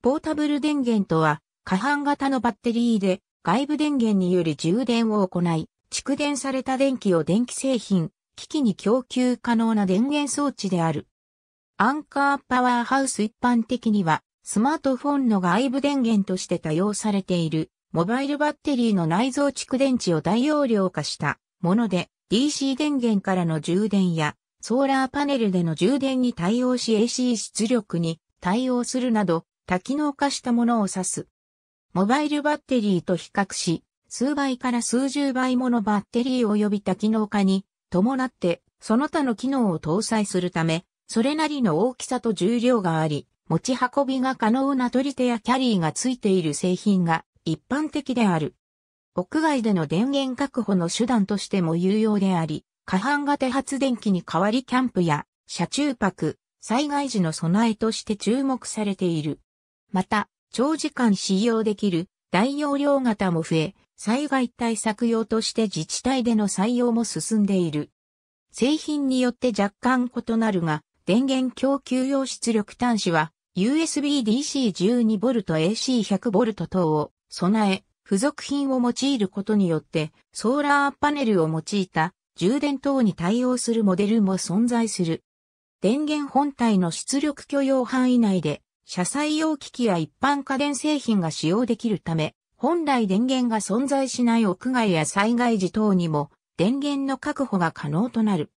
ポータブル電源とは、可搬型のバッテリーで外部電源により充電を行い、蓄電された電気を電気製品、機器に供給可能な電源装置である。アンカーパワーハウス一般的には、スマートフォンの外部電源として多用されている、モバイルバッテリーの内蔵蓄電池を大容量化したもので、DC 電源からの充電や、ソーラーパネルでの充電に対応し AC 出力に対応するなど、多機能化したものを指す。モバイルバッテリーと比較し、数倍から数十倍ものバッテリー及び多機能化に伴って、その他の機能を搭載するため、それなりの大きさと重量があり、持ち運びが可能な取り手やキャリーが付いている製品が一般的である。屋外での電源確保の手段としても有用であり、可搬型発電機に代わりキャンプや車中泊、災害時の備えとして注目されている。また、長時間使用できる大容量型も増え、災害対策用として自治体での採用も進んでいる。製品によって若干異なるが、電源供給用出力端子は USB-DC12VAC100V 等を備え、付属品を用いることによってソーラーパネルを用いた充電等に対応するモデルも存在する。電源本体の出力許容範囲内で車載用機器や一般家電製品が使用できるため、本来電源が存在しない屋外や災害時等にも電源の確保が可能となる。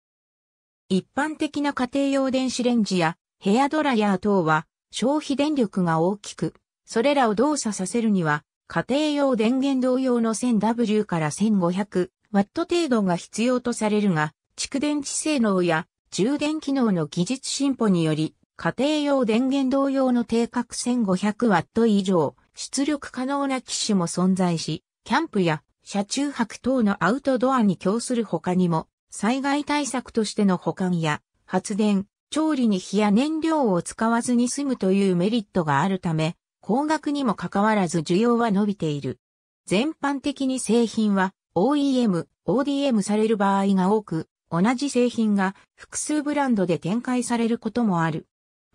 一般的な家庭用電子レンジやヘアドライヤー等は消費電力が大きく、それらを動作させるには家庭用電源同様の 1000W から 1500W 程度が必要とされるが、蓄電池性能や充電機能の技術進歩により家庭用電源同様の定格 1500W 以上、出力可能な機種も存在し、キャンプや車中泊等のアウトドアに供する他にも、災害対策としての保管や発電、調理に火や燃料を使わずに済むというメリットがあるため、高額にもかかわらず需要は伸びている。全般的に製品は OEM、ODM される場合が多く、同じ製品が複数ブランドで展開されることもある。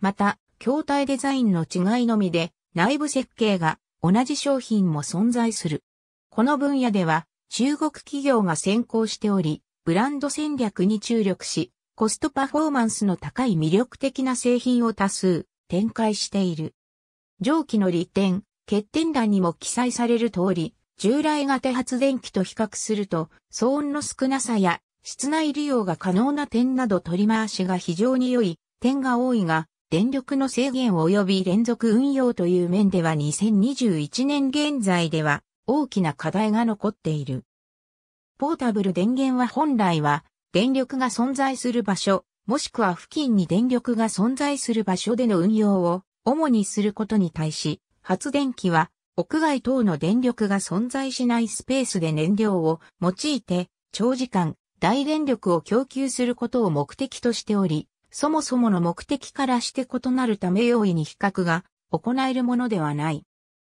また、筐体デザインの違いのみで、内部設計が同じ商品も存在する。この分野では、中国企業が先行しており、ブランド戦略に注力し、コストパフォーマンスの高い魅力的な製品を多数展開している。上記の利点、欠点欄にも記載される通り、従来型発電機と比較すると、騒音の少なさや室内利用が可能な点など取り回しが非常に良い点が多いが、電力の制限及び連続運用という面では2021年現在では大きな課題が残っている。ポータブル電源は本来は電力が存在する場所、もしくは付近に電力が存在する場所での運用を主にすることに対し、発電機は屋外等の電力が存在しないスペースで燃料を用いて長時間大電力を供給することを目的としており、そもそもの目的からして異なるため容易に比較が行えるものではない。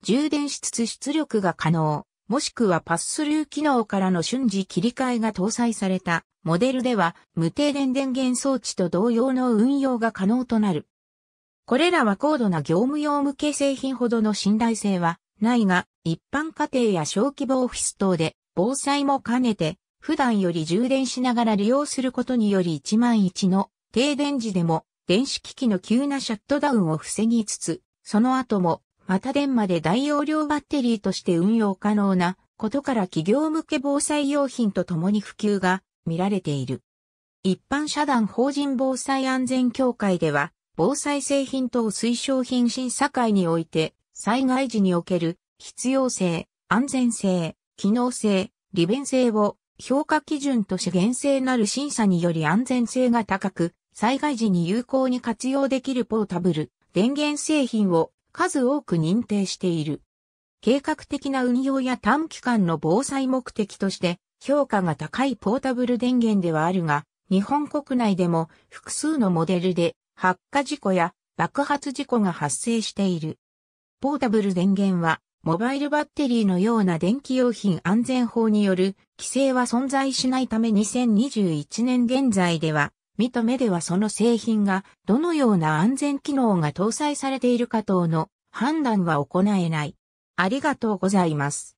充電しつつ出力が可能、もしくはパススルー機能からの瞬時切り替えが搭載されたモデルでは無停電電源装置と同様の運用が可能となる。これらは高度な業務用向け製品ほどの信頼性はないが、一般家庭や小規模オフィス等で防災も兼ねて、普段より充電しながら利用することにより1万1の停電時でも電子機器の急なシャットダウンを防ぎつつ、その後もまた電まで大容量バッテリーとして運用可能なことから企業向け防災用品とともに普及が見られている。一般社団法人防災安全協会では、防災製品等推奨品審査会において、災害時における必要性、安全性、機能性、利便性を評価基準とし厳正なる審査により安全性が高く、災害時に有効に活用できるポータブル、電源製品を数多く認定している。計画的な運用や短期間の防災目的として評価が高いポータブル電源ではあるが、日本国内でも複数のモデルで発火事故や爆発事故が発生している。ポータブル電源はモバイルバッテリーのような電気用品安全法による規制は存在しないため2021年現在では見た目ではその製品がどのような安全機能が搭載されているか等の判断は行えない。ありがとうございます。